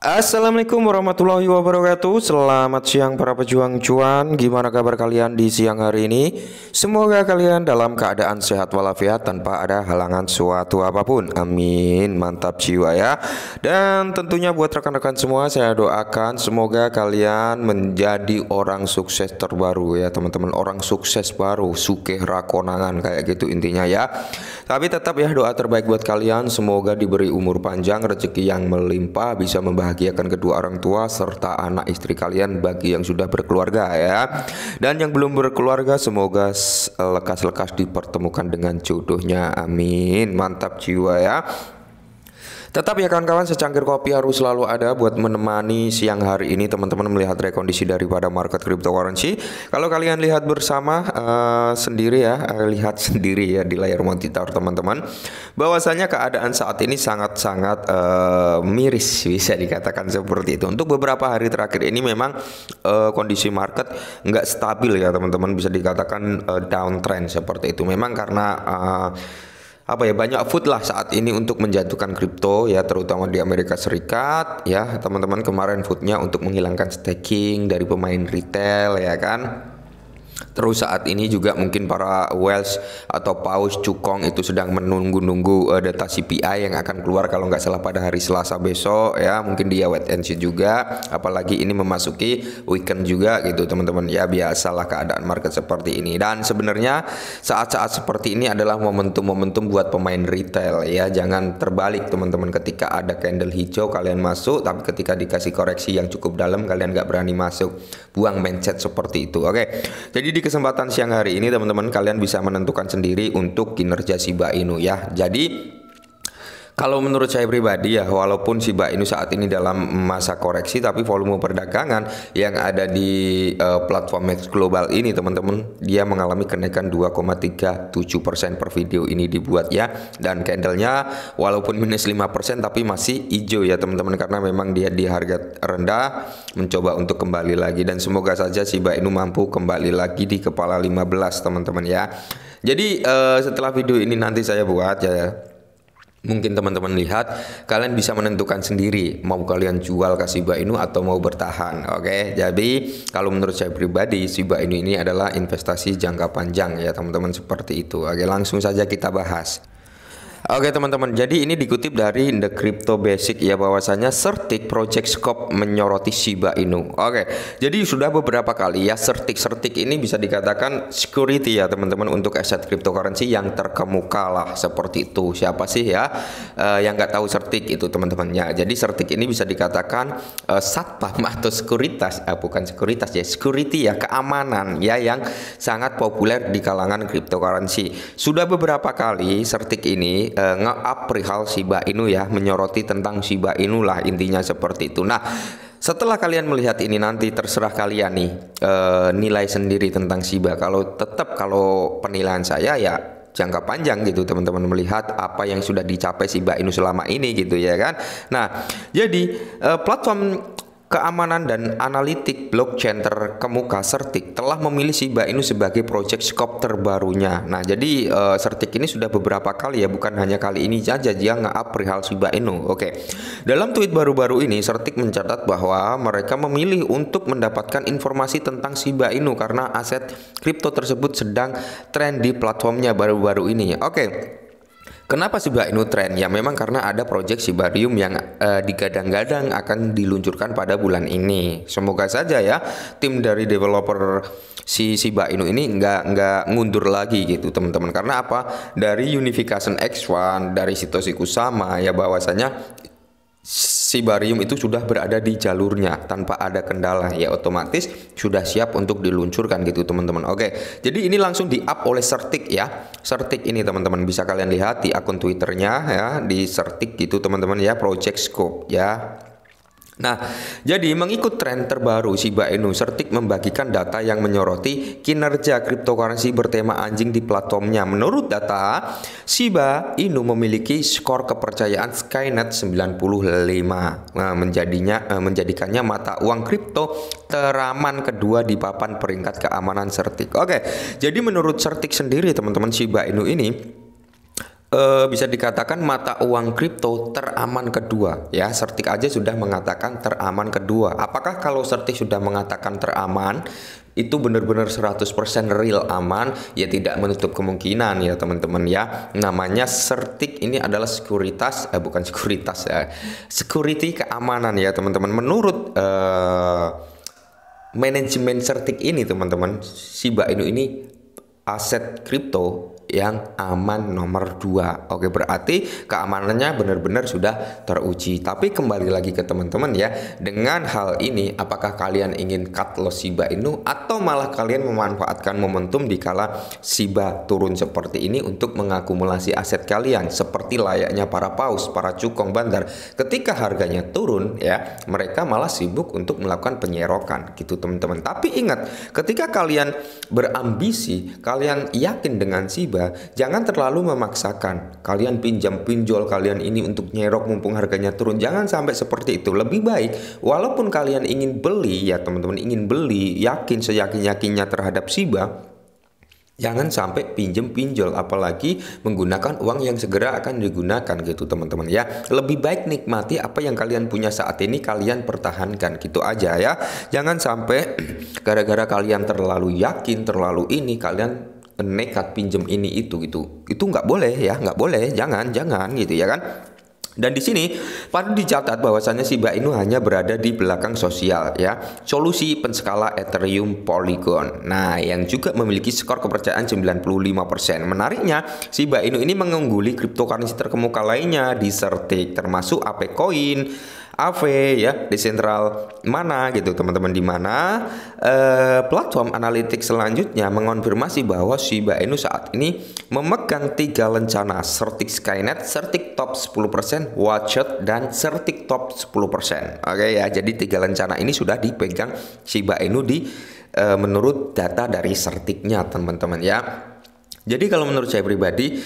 Assalamualaikum warahmatullahi wabarakatuh Selamat siang para pejuang cuan Gimana kabar kalian di siang hari ini Semoga kalian dalam keadaan sehat walafiat Tanpa ada halangan suatu apapun Amin Mantap jiwa ya Dan tentunya buat rekan-rekan semua Saya doakan semoga kalian menjadi orang sukses terbaru ya teman-teman Orang sukses baru Sukeh rakonangan kayak gitu intinya ya Tapi tetap ya doa terbaik buat kalian Semoga diberi umur panjang Rezeki yang melimpah Bisa membahas membahagiakan kedua orang tua serta anak istri kalian bagi yang sudah berkeluarga ya. Dan yang belum berkeluarga semoga lekas-lekas dipertemukan dengan jodohnya. Amin. Mantap jiwa ya. Tetap ya kawan-kawan, secangkir kopi harus selalu ada buat menemani siang hari ini teman-teman melihat rekondisi daripada market cryptocurrency. Kalau kalian lihat bersama uh, sendiri ya, uh, lihat sendiri ya di layar monitor teman-teman, bahwasanya keadaan saat ini sangat-sangat uh, miris bisa dikatakan seperti itu. Untuk beberapa hari terakhir ini memang uh, kondisi market nggak stabil ya teman-teman bisa dikatakan uh, downtrend seperti itu. Memang karena uh, apa ya banyak food lah saat ini untuk menjatuhkan kripto ya terutama di Amerika Serikat ya teman-teman kemarin foodnya untuk menghilangkan staking dari pemain retail ya kan Terus saat ini juga mungkin para Wells atau Paus Cukong itu sedang menunggu-nunggu eh, data CPI yang akan keluar kalau nggak salah pada hari Selasa besok ya mungkin dia wait and see juga apalagi ini memasuki weekend juga gitu teman-teman ya biasalah keadaan market seperti ini dan sebenarnya saat-saat seperti ini adalah momentum-momentum buat pemain retail ya jangan terbalik teman-teman ketika ada candle hijau kalian masuk tapi ketika dikasih koreksi yang cukup dalam kalian nggak berani masuk buang mindset seperti itu oke jadi di kesempatan siang hari ini teman-teman kalian bisa menentukan sendiri untuk kinerja Shiba Inu ya. Jadi kalau menurut saya pribadi ya, walaupun Shiba Inu saat ini dalam masa koreksi, tapi volume perdagangan yang ada di uh, platform Max Global ini, teman-teman, dia mengalami kenaikan 2,37 persen per video ini dibuat ya, dan candlenya walaupun minus 5 persen, tapi masih hijau ya, teman-teman, karena memang dia di harga rendah mencoba untuk kembali lagi, dan semoga saja Shiba Inu mampu kembali lagi di kepala 15, teman-teman ya. Jadi uh, setelah video ini nanti saya buat ya mungkin teman-teman lihat kalian bisa menentukan sendiri mau kalian jual ke Shiba Inu atau mau bertahan oke okay? jadi kalau menurut saya pribadi Shiba Inu ini adalah investasi jangka panjang ya teman-teman seperti itu oke okay, langsung saja kita bahas Oke teman-teman, jadi ini dikutip dari The Crypto Basic ya bahwasanya Certik Project Scope menyoroti Shiba Inu. Oke, jadi sudah beberapa kali ya Certik-Certik ini bisa dikatakan security ya teman-teman untuk aset cryptocurrency yang terkemuka lah seperti itu. Siapa sih ya uh, yang nggak tahu Certik itu teman-teman ya. Jadi Certik ini bisa dikatakan uh, satpam atau sekuritas, uh, bukan sekuritas ya, security ya keamanan ya yang sangat populer di kalangan cryptocurrency. Sudah beberapa kali Certik ini uh, nge-up perihal Shiba Inu ya, menyoroti tentang Shiba Inu lah intinya seperti itu. Nah, setelah kalian melihat ini nanti terserah kalian nih uh, nilai sendiri tentang Shiba. Kalau tetap kalau penilaian saya ya jangka panjang gitu teman-teman melihat apa yang sudah dicapai Shiba Inu selama ini gitu ya kan. Nah, jadi eh, platform keamanan dan analitik blockchain terkemuka Sertik telah memilih Shiba Inu sebagai project scope terbarunya. Nah, jadi uh, eh, Certik ini sudah beberapa kali ya, bukan hanya kali ini saja dia nge-up perihal Shiba Inu. Oke. Okay. Dalam tweet baru-baru ini Sertik mencatat bahwa mereka memilih untuk mendapatkan informasi tentang Shiba Inu karena aset kripto tersebut sedang tren di platformnya baru-baru ini. Oke. Okay. Kenapa Shiba Inu tren? Ya memang karena ada proyek Shibarium yang uh, digadang-gadang akan diluncurkan pada bulan ini. Semoga saja ya tim dari developer si Shiba Inu ini nggak nggak ngundur lagi gitu teman-teman. Karena apa? Dari Unification X1, dari Sitosiku sama ya bahwasanya si barium itu sudah berada di jalurnya tanpa ada kendala ya otomatis sudah siap untuk diluncurkan gitu teman-teman. Oke. Jadi ini langsung di-up oleh Sertik ya. Sertik ini teman-teman bisa kalian lihat di akun Twitternya ya di Sertik gitu teman-teman ya Project Scope ya. Nah, jadi mengikut tren terbaru Shiba Inu, Sertik membagikan data yang menyoroti kinerja cryptocurrency bertema anjing di platformnya. Menurut data, Shiba Inu memiliki skor kepercayaan Skynet 95. Nah, menjadinya eh, menjadikannya mata uang kripto teraman kedua di papan peringkat keamanan Sertik. Oke, jadi menurut Sertik sendiri teman-teman Shiba Inu ini Uh, bisa dikatakan mata uang kripto teraman kedua ya Sertik aja sudah mengatakan teraman kedua apakah kalau Sertik sudah mengatakan teraman itu benar-benar 100% real aman ya tidak menutup kemungkinan ya teman-teman ya namanya sertik ini adalah sekuritas eh bukan sekuritas ya security keamanan ya teman-teman menurut uh, manajemen sertik ini teman-teman Shiba Inu ini aset kripto yang aman nomor 2. Oke, berarti keamanannya benar-benar sudah teruji. Tapi kembali lagi ke teman-teman ya, dengan hal ini apakah kalian ingin cut loss Shiba Inu atau malah kalian memanfaatkan momentum di kala Shiba turun seperti ini untuk mengakumulasi aset kalian seperti layaknya para paus, para cukong bandar. Ketika harganya turun ya, mereka malah sibuk untuk melakukan penyerokan gitu teman-teman. Tapi ingat, ketika kalian berambisi, kalian yakin dengan Shiba ya. jangan terlalu memaksakan. Kalian pinjam pinjol kalian ini untuk nyerok mumpung harganya turun. Jangan sampai seperti itu. Lebih baik walaupun kalian ingin beli ya teman-teman ingin beli, yakin seyakin-yakinnya terhadap Siba, Jangan sampai pinjem pinjol apalagi menggunakan uang yang segera akan digunakan gitu teman-teman ya. Lebih baik nikmati apa yang kalian punya saat ini kalian pertahankan gitu aja ya. Jangan sampai gara-gara kalian terlalu yakin, terlalu ini kalian nekat pinjem ini itu gitu itu nggak boleh ya nggak boleh jangan jangan gitu ya kan dan di sini perlu dicatat bahwasannya Mbak Inu hanya berada di belakang sosial ya. Solusi penskala Ethereum Polygon. Nah, yang juga memiliki skor kepercayaan 95%. Menariknya, Mbak Inu ini mengungguli cryptocurrency terkemuka lainnya di Certik termasuk apecoin AV ya di sentral mana gitu teman-teman di mana eh, platform analitik selanjutnya mengonfirmasi bahwa Shiba Inu saat ini memegang tiga lencana Certik Skynet, Certik Top 10%, Watchet dan Certik Top 10%. Oke ya, jadi tiga lencana ini sudah dipegang Shiba Inu di eh, menurut data dari Certiknya teman-teman ya. Jadi kalau menurut saya pribadi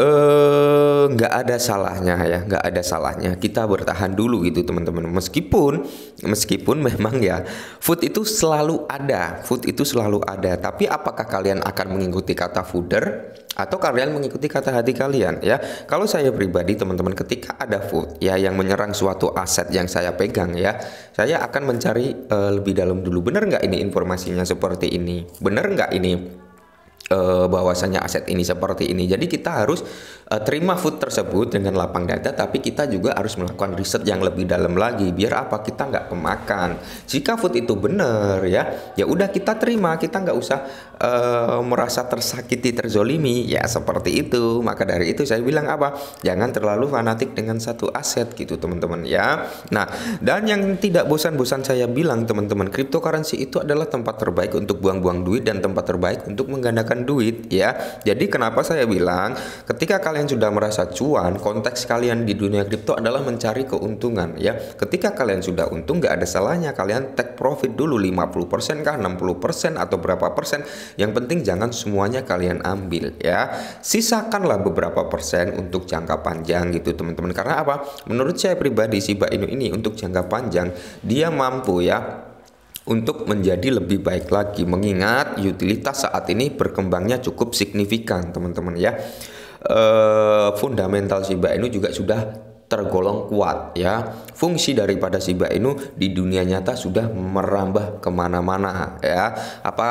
Eh, nggak ada salahnya ya nggak ada salahnya kita bertahan dulu gitu teman-teman meskipun meskipun memang ya food itu selalu ada food itu selalu ada tapi apakah kalian akan mengikuti kata fooder atau kalian mengikuti kata hati kalian ya kalau saya pribadi teman-teman ketika ada food ya yang menyerang suatu aset yang saya pegang ya saya akan mencari uh, lebih dalam dulu benar nggak ini informasinya seperti ini benar nggak ini uh, bahwasanya aset ini seperti ini. Jadi kita harus uh, terima food tersebut dengan lapang dada, tapi kita juga harus melakukan riset yang lebih dalam lagi. Biar apa kita nggak pemakan. Jika food itu benar ya, ya udah kita terima, kita nggak usah uh, merasa tersakiti, terzolimi. Ya seperti itu. Maka dari itu saya bilang apa? Jangan terlalu fanatik dengan satu aset gitu teman-teman ya. Nah dan yang tidak bosan-bosan saya bilang teman-teman, cryptocurrency itu adalah tempat terbaik untuk buang-buang duit dan tempat terbaik untuk menggandakan duit ya. Jadi kenapa saya bilang ketika kalian sudah merasa cuan, konteks kalian di dunia kripto adalah mencari keuntungan ya. Ketika kalian sudah untung nggak ada salahnya kalian take profit dulu 50% kah 60% atau berapa persen. Yang penting jangan semuanya kalian ambil ya. Sisakanlah beberapa persen untuk jangka panjang gitu teman-teman. Karena apa? Menurut saya pribadi Mbak Inu ini untuk jangka panjang dia mampu ya untuk menjadi lebih baik lagi mengingat utilitas saat ini berkembangnya cukup signifikan teman-teman ya e, fundamental Shiba Inu juga sudah tergolong kuat ya fungsi daripada Shiba Inu di dunia nyata sudah merambah kemana-mana ya apa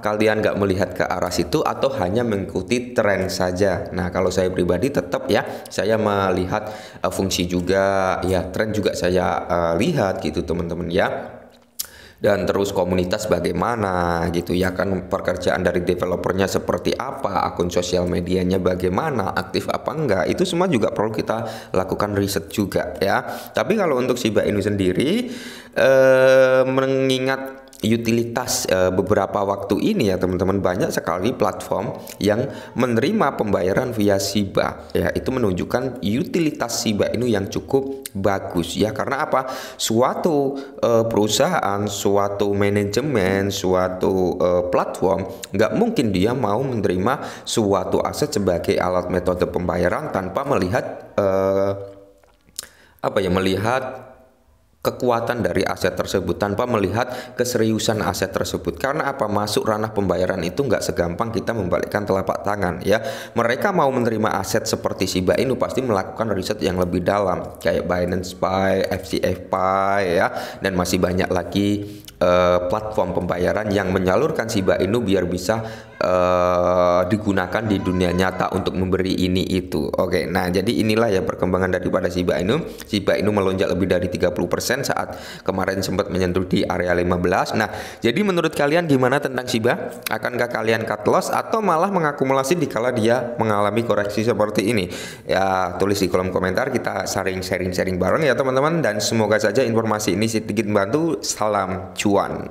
kalian nggak melihat ke arah situ atau hanya mengikuti tren saja nah kalau saya pribadi tetap ya saya melihat uh, fungsi juga ya tren juga saya uh, lihat gitu teman-teman ya dan terus komunitas bagaimana gitu ya kan pekerjaan dari developernya seperti apa akun sosial medianya bagaimana aktif apa enggak itu semua juga perlu kita lakukan riset juga ya tapi kalau untuk Shiba Inu sendiri eh, mengingat utilitas e, beberapa waktu ini ya teman-teman banyak sekali platform yang menerima pembayaran via Siba ya itu menunjukkan utilitas Siba ini yang cukup bagus ya karena apa suatu e, perusahaan suatu manajemen suatu e, platform nggak mungkin dia mau menerima suatu aset sebagai alat metode pembayaran tanpa melihat apa ya melihat kekuatan dari aset tersebut tanpa melihat keseriusan aset tersebut karena apa masuk ranah pembayaran itu nggak segampang kita membalikkan telapak tangan ya mereka mau menerima aset seperti Shiba Inu pasti melakukan riset yang lebih dalam kayak Binance Pay, FCF Pay ya dan masih banyak lagi uh, platform pembayaran yang menyalurkan Shiba Inu biar bisa uh, digunakan di dunia nyata untuk memberi ini itu. Oke, nah jadi inilah ya perkembangan daripada Shiba Inu. Shiba Inu melonjak lebih dari 30% saat kemarin sempat menyentuh di area 15. Nah, jadi menurut kalian gimana tentang Shiba? Akankah kalian cut loss atau malah mengakumulasi dikala dia mengalami koreksi seperti ini? Ya, tulis di kolom komentar kita sharing-sharing-sharing bareng ya teman-teman dan semoga saja informasi ini sedikit membantu. Salam cuan.